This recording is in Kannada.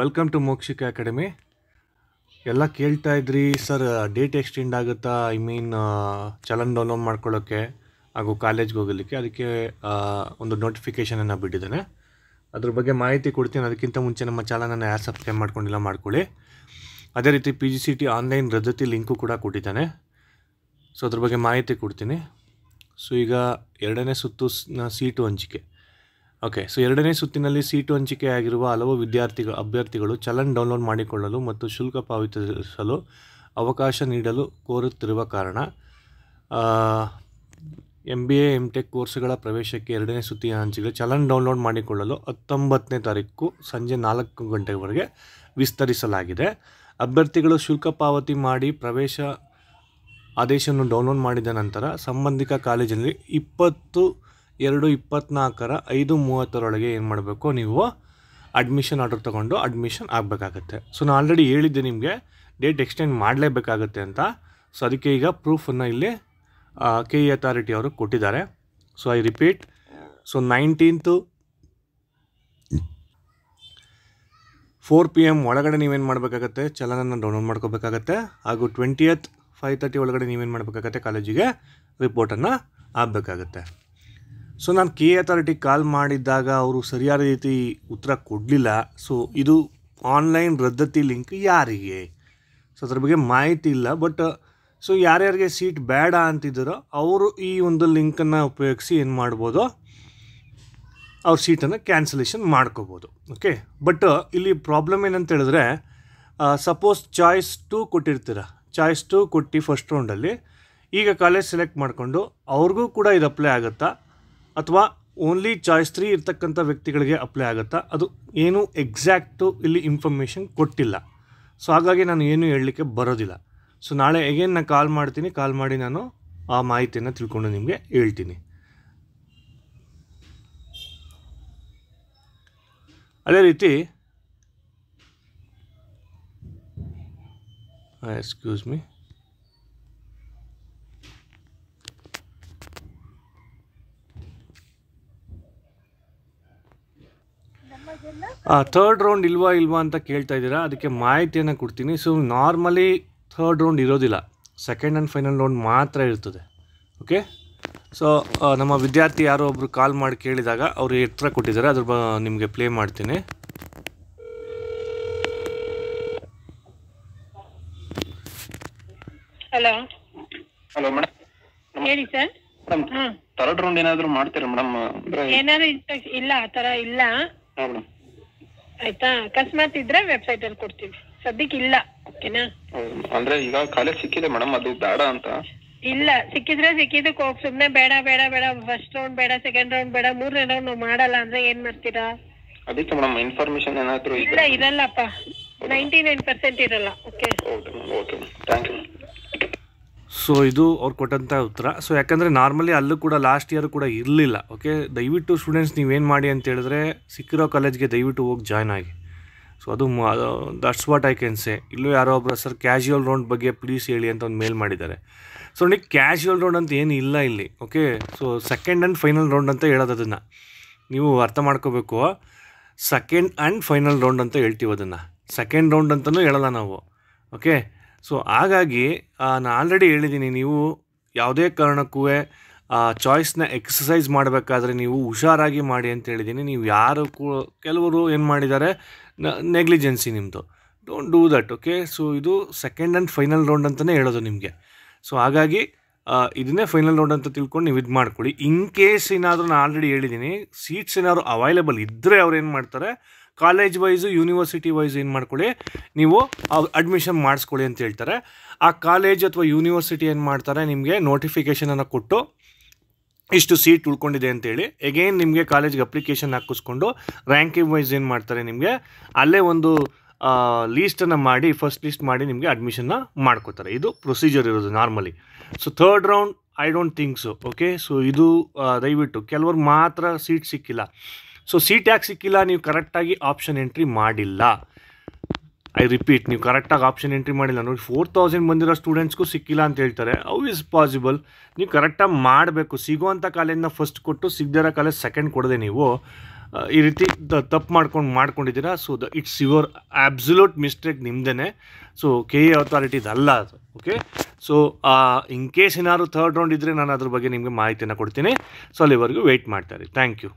ವೆಲ್ಕಮ್ ಟು ಮೋಕ್ಷಿಕ ಅಕಾಡೆಮಿ ಎಲ್ಲ ಕೇಳ್ತಾ ಇದ್ರಿ ಸರ್ ಡೇಟ್ ಎಕ್ಸ್ಟೆಂಡ್ ಆಗುತ್ತಾ ಐ ಮೀನ್ ಚಲನ್ ಡೌನ್ಲೋಡ್ ಮಾಡ್ಕೊಳ್ಳೋಕ್ಕೆ ಹಾಗೂ ಕಾಲೇಜ್ಗೆ ಹೋಗಲಿಕ್ಕೆ ಅದಕ್ಕೆ ಒಂದು ನೋಟಿಫಿಕೇಷನನ್ನು ಬಿಟ್ಟಿದ್ದೇನೆ ಅದ್ರ ಬಗ್ಗೆ ಮಾಹಿತಿ ಕೊಡ್ತೀನಿ ಅದಕ್ಕಿಂತ ಮುಂಚೆ ನಮ್ಮ ಚಾನಲನ್ನು ಯಾರು ಸಬ್ಸ್ಕ್ರೈಬ್ ಮಾಡ್ಕೊಂಡಿಲ್ಲ ಮಾಡ್ಕೊಳ್ಳಿ ಅದೇ ರೀತಿ P G C T online ರದ್ದತಿ ಲಿಂಕು ಕೂಡ ಕೊಟ್ಟಿದ್ದಾನೆ ಸೊ ಅದ್ರ ಬಗ್ಗೆ ಮಾಹಿತಿ ಕೊಡ್ತೀನಿ ಸೊ ಈಗ ಎರಡನೇ ಸುತ್ತು ಸೀಟು ಹಂಚಿಕೆ ಓಕೆ ಸೊ ಎರಡನೇ ಸುತ್ತಿನಲ್ಲಿ ಸೀಟು ಹಂಚಿಕೆಯಾಗಿರುವ ಹಲವು ವಿದ್ಯಾರ್ಥಿಗಳು ಅಭ್ಯರ್ಥಿಗಳು ಚಲನ್ ಡೌನ್ಲೋಡ್ ಮಾಡಿಕೊಳ್ಳಲು ಮತ್ತು ಶುಲ್ಕ ಪಾವತಿಸಲು ಅವಕಾಶ ನೀಡಲು ಕೋರುತ್ತಿರುವ ಕಾರಣ M B A M tech ಕೋರ್ಸ್ಗಳ ಪ್ರವೇಶಕ್ಕೆ ಎರಡನೇ ಸುತ್ತಿನ ಹಂಚಿಕೆ ಚಲನ್ ಡೌನ್ಲೋಡ್ ಮಾಡಿಕೊಳ್ಳಲು ಹತ್ತೊಂಬತ್ತನೇ ತಾರೀಕು ಸಂಜೆ ನಾಲ್ಕು ಗಂಟೆವರೆಗೆ ವಿಸ್ತರಿಸಲಾಗಿದೆ ಅಭ್ಯರ್ಥಿಗಳು ಶುಲ್ಕ ಪಾವತಿ ಮಾಡಿ ಪ್ರವೇಶ ಆದೇಶವನ್ನು ಡೌನ್ಲೋಡ್ ಮಾಡಿದ ನಂತರ ಸಂಬಂಧಿಕ ಕಾಲೇಜಿನಲ್ಲಿ ಇಪ್ಪತ್ತು ಎರಡು ಇಪ್ಪತ್ತ್ನಾಲ್ಕರ ಐದು ಮೂವತ್ತರೊಳಗೆ ಏನು ಮಾಡಬೇಕು ನೀವು ಅಡ್ಮಿಷನ್ ಆರ್ಡರ್ ತೊಗೊಂಡು ಅಡ್ಮಿಷನ್ ಆಗಬೇಕಾಗತ್ತೆ ಸೊ ನಾನು ಆಲ್ರೆಡಿ ಹೇಳಿದ್ದೆ ನಿಮಗೆ ಡೇಟ್ ಎಕ್ಸ್ಟೆಂಡ್ ಮಾಡಲೇಬೇಕಾಗತ್ತೆ ಅಂತ ಸೊ ಅದಕ್ಕೆ ಈಗ ಪ್ರೂಫನ್ನು ಇಲ್ಲಿ ಕೆ ಇ ಅಥಾರಿಟಿ ಅವರು ಕೊಟ್ಟಿದ್ದಾರೆ so I repeat so nineteenth four P M ಒಳಗಡೆ ನೀವೇನು ಮಾಡಬೇಕಾಗತ್ತೆ ಚಲನನ್ನು ಡೌನ್ಲೋಡ್ ಮಾಡ್ಕೋಬೇಕಾಗತ್ತೆ ಹಾಗೂ ಟ್ವೆಂಟಿಯತ್ ಫೈವ್ ತರ್ಟಿ ಒಳಗಡೆ ನೀವೇನು ಮಾಡಬೇಕಾಗತ್ತೆ ಕಾಲೇಜಿಗೆ ರಿಪೋರ್ಟನ್ನು ಆಗಬೇಕಾಗತ್ತೆ ಸೊ ನಾನು ಕೆ ಅಥಾರಿಟಿ ಕಾಲ್ ಮಾಡಿದ್ದಾಗ ಅವರು ಸರಿಯಾದ ರೀತಿ ಉತ್ತರ ಕೊಡಲಿಲ್ಲ ಸೊ ಇದು ಆನ್ಲೈನ್ ರದ್ದತಿ ಲಿಂಕ್ ಯಾರಿಗೆ ಸೊ ಅದ್ರ ಬಗ್ಗೆ ಮಾಹಿತಿ ಇಲ್ಲ ಬಟ್ ಸೊ ಯಾರ್ಯಾರಿಗೆ ಸೀಟ್ ಬೇಡ ಅಂತಿದ್ದಾರೋ ಅವರು ಈ ಒಂದು ಲಿಂಕನ್ನು ಉಪಯೋಗಿಸಿ ಏನು ಮಾಡ್ಬೋದು ಅವ್ರ ಸೀಟನ್ನು ಕ್ಯಾನ್ಸಲೇಷನ್ ಮಾಡ್ಕೋಬೋದು ಓಕೆ ಬಟ್ ಇಲ್ಲಿ ಪ್ರಾಬ್ಲಮ್ ಏನಂತ ಹೇಳಿದ್ರೆ ಸಪೋಸ್ ಚಾಯ್ಸ್ ಟು ಕೊಟ್ಟಿರ್ತೀರ ಚಾಯ್ಸ್ ಟು ಕೊಟ್ಟು ಫಸ್ಟ್ ರೌಂಡಲ್ಲಿ ಈಗ ಕಾಲೇಜ್ ಸೆಲೆಕ್ಟ್ ಮಾಡಿಕೊಂಡು ಅವ್ರಿಗೂ ಕೂಡ ಇದು ಅಪ್ಲೈ ಆಗುತ್ತಾ ಅಥವಾ ಓನ್ಲಿ ಚಾಯ್ಸ್ ತ್ರೀ ಇರ್ತಕ್ಕಂಥ ವ್ಯಕ್ತಿಗಳಿಗೆ ಅಪ್ಲೈ ಆಗುತ್ತಾ ಅದು ಏನೂ ಎಕ್ಸಾಕ್ಟು ಇಲ್ಲಿ ಇನ್ಫಾರ್ಮೇಷನ್ ಕೊಟ್ಟಿಲ್ಲ ಸೊ ಹಾಗಾಗಿ ನಾನು ಏನೂ ಹೇಳಲಿಕ್ಕೆ ಬರೋದಿಲ್ಲ ಸೊ ನಾಳೆ ಎಗೇನ್ ನಾನು ಕಾಲ್ ಮಾಡ್ತೀನಿ ಕಾಲ್ ಮಾಡಿ ನಾನು ಆ ಮಾಹಿತಿಯನ್ನು ತಿಳ್ಕೊಂಡು ನಿಮಗೆ ಹೇಳ್ತೀನಿ ಅದೇ ರೀತಿ ಎಕ್ಸ್ಕ್ಯೂಸ್ ಮೀ ಥರ್ಡ್ ರೌಂಡ್ ಇಲ್ವಾ ಇಲ್ವಾ ಅಂತ ಕೇಳ್ತಾ ಇದ್ದೀರಾ ಅದಕ್ಕೆ ಮಾಹಿತಿಯನ್ನು ಕೊಡ್ತೀನಿ ಸೊ ನಾರ್ಮಲಿ ಥರ್ಡ್ ರೌಂಡ್ ಇರೋದಿಲ್ಲ ಸೆಕೆಂಡ್ ಆ್ಯಂಡ್ ಫೈನಲ್ ರೌಂಡ್ ಮಾತ್ರ ಇರ್ತದೆ ಓಕೆ ಸೊ ನಮ್ಮ ವಿದ್ಯಾರ್ಥಿ ಯಾರೋ ಒಬ್ಬರು ಕಾಲ್ ಮಾಡಿ ಕೇಳಿದಾಗ ಅವರು ಎತ್ತರ ಕೊಟ್ಟಿದ್ದಾರೆ ಅದ್ರ ಬ ನಿಮಗೆ ಪ್ಲೇ ಮಾಡ್ತೀನಿ ಹಲೋ ಹಲೋ ಮೇಡಮ್ ಹೇಳಿ ಸರ್ ಥರ್ಡ್ ಏನಾದರೂ ಮಾಡ್ತೀರಾ ಮೇಡಮ್ ಏನಾದ್ರು ಇಲ್ಲ ಆ ಥರ ಇಲ್ಲ ಮೇಡಮ್ ಆಯ್ತಾ ಅಕಸ್ಮಾತ್ ಇದ್ರೆ ವೆಬ್ಸೈಟ್ ಅಲ್ಲಿ ಕೊಡ್ತೀವಿ ಸದ್ಯಕ್ಕೆ ಇಲ್ಲ ಓಕೆನಾ ಅಂದ್ರೆ ಈಗ ಕಾಲೇಜ್ ಸಿಕ್ಕಿದೆ ಮೇಡಮ್ ಅದು ಬೇಡ ಅಂತ ಇಲ್ಲ ಸಿಕ್ಕಿದ್ರೆ ಸಿಕ್ಕಿದಕ್ಕೆ ಹೋಗ್ ಸುಮ್ನೆ ಬೇಡ ಬೇಡ ಬೇಡ ಫಸ್ಟ್ ರೌಂಡ್ ಬೇಡ ಸೆಕೆಂಡ್ ರೌಂಡ್ ಬೇಡ ಮೂರನೇ ರೌಂಡ್ ನಾವು ಮಾಡಲ್ಲ ಅಂದ್ರೆ ಏನ್ ಮಾಡ್ತೀರಾ ಅದಕ್ಕೆ ಮೇಡಮ್ ಇನ್ಫಾರ್ಮೇಶನ್ ಏನಾದ್ರು ಇಲ್ಲ ಇರಲ್ಲಪ್ಪ ನೈಂಟಿ ನೈನ್ ಪರ್ಸೆಂಟ್ ಇರಲ್ಲ okay okay ma'am okay thank you so ಇದು ಅವ್ರು ಕೊಟ್ಟಂಥ ಉತ್ತರ ಸೊ ಯಾಕಂದರೆ ನಾರ್ಮಲಿ ಅಲ್ಲೂ ಕೂಡ ಲಾಸ್ಟ್ ಇಯರ್ ಕೂಡ ಇರಲಿಲ್ಲ ಓಕೆ ದಯವಿಟ್ಟು ಸ್ಟೂಡೆಂಟ್ಸ್ ನೀವೇನು ಮಾಡಿ ಅಂತ ಹೇಳಿದ್ರೆ ಸಿಕ್ಕಿರೋ ಕಾಲೇಜ್ಗೆ ದಯವಿಟ್ಟು ಹೋಗಿ ಜಾಯ್ನ್ ಆಗಿ ಸೊ ಅದು that's what I can say ಇಲ್ಲೂ ಯಾರೋ ಒಬ್ಬರು ಸರ್ ಕ್ಯಾಶುವಲ್ ರೌಂಡ್ ಬಗ್ಗೆ ಪ್ಲೀಸ್ ಹೇಳಿ ಅಂತ ಒಂದು ಮೇಲ್ ಮಾಡಿದ್ದಾರೆ ಸೊ ನೋಡಿ ಕ್ಯಾಶುವಲ್ ರೌಂಡ್ ಅಂತ ಏನು ಇಲ್ಲ ಇಲ್ಲಿ okay so second and final round ಅಂತ ಹೇಳೋದು ಅದನ್ನು ನೀವು ಅರ್ಥ ಮಾಡ್ಕೋಬೇಕು ಸೆಕೆಂಡ್ ಆ್ಯಂಡ್ ಫೈನಲ್ ರೌಂಡ್ ಅಂತ ಹೇಳ್ತೀವಿ ಅದನ್ನು ಸೆಕೆಂಡ್ ರೌಂಡ್ ಅಂತಲೂ ಹೇಳಲ್ಲ ನಾವು ಓಕೆ ಸೊ ಹಾಗಾಗಿ ನಾನು ಆಲ್ರೆಡಿ ಹೇಳಿದ್ದೀನಿ ನೀವು ಯಾವುದೇ ಕಾರಣಕ್ಕೂ ಆ ಚಾಯ್ಸ್ನ ಎಕ್ಸಸೈಸ್ ಮಾಡಬೇಕಾದ್ರೆ ನೀವು ಹುಷಾರಾಗಿ ಮಾಡಿ ಅಂತ ಹೇಳಿದ್ದೀನಿ ನೀವು ಯಾರು ಕೆಲವರು ಏನು ಮಾಡಿದ್ದಾರೆ ನೆಗ್ಲಿಜೆನ್ಸಿ ನಿಮ್ಮದು don't do that okay so ಇದು ಸೆಕೆಂಡ್ ಆ್ಯಂಡ್ ಫೈನಲ್ ರೌಂಡ್ ಅಂತಲೇ ಹೇಳೋದು ನಿಮಗೆ ಸೊ ಹಾಗಾಗಿ ಇದನ್ನೇ ಫೈನಲ್ ರೌಂಡ್ ಅಂತ ತಿಳ್ಕೊಂಡು ನೀವು ಇದು ಮಾಡ್ಕೊಳ್ಳಿ ಇನ್ ಕೇಸ್ ಏನಾದರೂ ನಾನು ಆಲ್ರೆಡಿ ಹೇಳಿದ್ದೀನಿ ಸೀಟ್ಸ್ ಏನಾದರೂ ಅವೈಲೇಬಲ್ ಇದ್ದರೆ ಅವ್ರು ಏನು ಮಾಡ್ತಾರೆ ಕಾಲೇಜ್ ವೈಸು ಯೂನಿವರ್ಸಿಟಿ ವೈಸ್ ಏನು ಮಾಡ್ಕೊಳ್ಳಿ ನೀವು ಅಡ್ಮಿಷನ್ ಮಾಡಿಸ್ಕೊಳ್ಳಿ ಅಂತ ಹೇಳ್ತಾರೆ ಆ ಕಾಲೇಜ್ ಅಥವಾ ಯೂನಿವರ್ಸಿಟಿ ಏನು ಮಾಡ್ತಾರೆ ನಿಮಗೆ ನೋಟಿಫಿಕೇಷನನ್ನು ಕೊಟ್ಟು ಇಷ್ಟು ಸೀಟ್ ಉಳ್ಕೊಂಡಿದೆ ಅಂತೇಳಿ ಎಗೈನ್ ನಿಮಗೆ ಕಾಲೇಜ್ಗೆ ಅಪ್ಲಿಕೇಶನ್ ಹಾಕಿಸ್ಕೊಂಡು ರ್ಯಾಂಕಿಂಗ್ ವೈಸ್ ಏನು ಮಾಡ್ತಾರೆ ನಿಮಗೆ ಅಲ್ಲೇ ಒಂದು ಲೀಸ್ಟನ್ನು ಮಾಡಿ ಫಸ್ಟ್ ಲೀಸ್ಟ್ ಮಾಡಿ ನಿಮಗೆ ಅಡ್ಮಿಷನ್ನ ಮಾಡ್ಕೋತಾರೆ ಇದು ಪ್ರೊಸೀಜರ್ ಇರೋದು normally so third round I don't think so okay so ಇದು ದಯವಿಟ್ಟು ಕೆಲವರು ಮಾತ್ರ ಸೀಟ್ ಸಿಕ್ಕಿಲ್ಲ ಸೊ ಸಿ ಟ್ಯಾಕ್ಸ್ ಸಿಕ್ಕಿಲ್ಲ ನೀವು ಕರೆಕ್ಟಾಗಿ ಆಪ್ಷನ್ ಎಂಟ್ರಿ ಮಾಡಿಲ್ಲ ಐ ರಿಪೀಟ್ ನೀವು ಕರೆಕ್ಟಾಗಿ ಆಪ್ಷನ್ ಎಂಟ್ರಿ ಮಾಡಿಲ್ಲ ನೋಡಿ ಫೋರ್ ತೌಸಂಡ್ ಬಂದಿರೋ ಸ್ಟೂಡೆಂಟ್ಸ್ಗೂ ಸಿಕ್ಕಿಲ್ಲ ಅಂತ ಹೇಳ್ತಾರೆ ಅವು ಇಸ್ ಪಾಸಿಬಲ್ ನೀವು ಕರೆಕ್ಟಾಗಿ ಮಾಡಬೇಕು ಸಿಗುವಂಥ ಕಾಲೇಜನ್ನ ಫಸ್ಟ್ ಕೊಟ್ಟು ಸಿಗದಿರೋ ಕಾಲೇಜ್ ಸೆಕೆಂಡ್ ಕೊಡದೆ ನೀವು ಈ ರೀತಿ ತಪ್ಪು ಮಾಡ್ಕೊಂಡು ಮಾಡ್ಕೊಂಡಿದ್ದೀರಾ so the it's your absolute mistake ನಿಮ್ಮದೇ ಸೊ ಕೆ ಎ ಅಥಾರಿಟೀಸ್ ಅಲ್ಲ ಅದು ಓಕೆ ಸೊ ಇನ್ ಕೇಸ್ ಏನಾದರೂ ಥರ್ಡ್ ರೌಂಡ್ ಇದ್ದರೆ ನಾನು ಅದ್ರ ಬಗ್ಗೆ ನಿಮಗೆ ಮಾಹಿತಿಯನ್ನು ಕೊಡ್ತೀನಿ ಸೊ ಅಲ್ಲಿವರೆಗೂ ವೆಯ್ಟ್ ಮಾಡ್ತಾರೆ ಥ್ಯಾಂಕ್ ಯು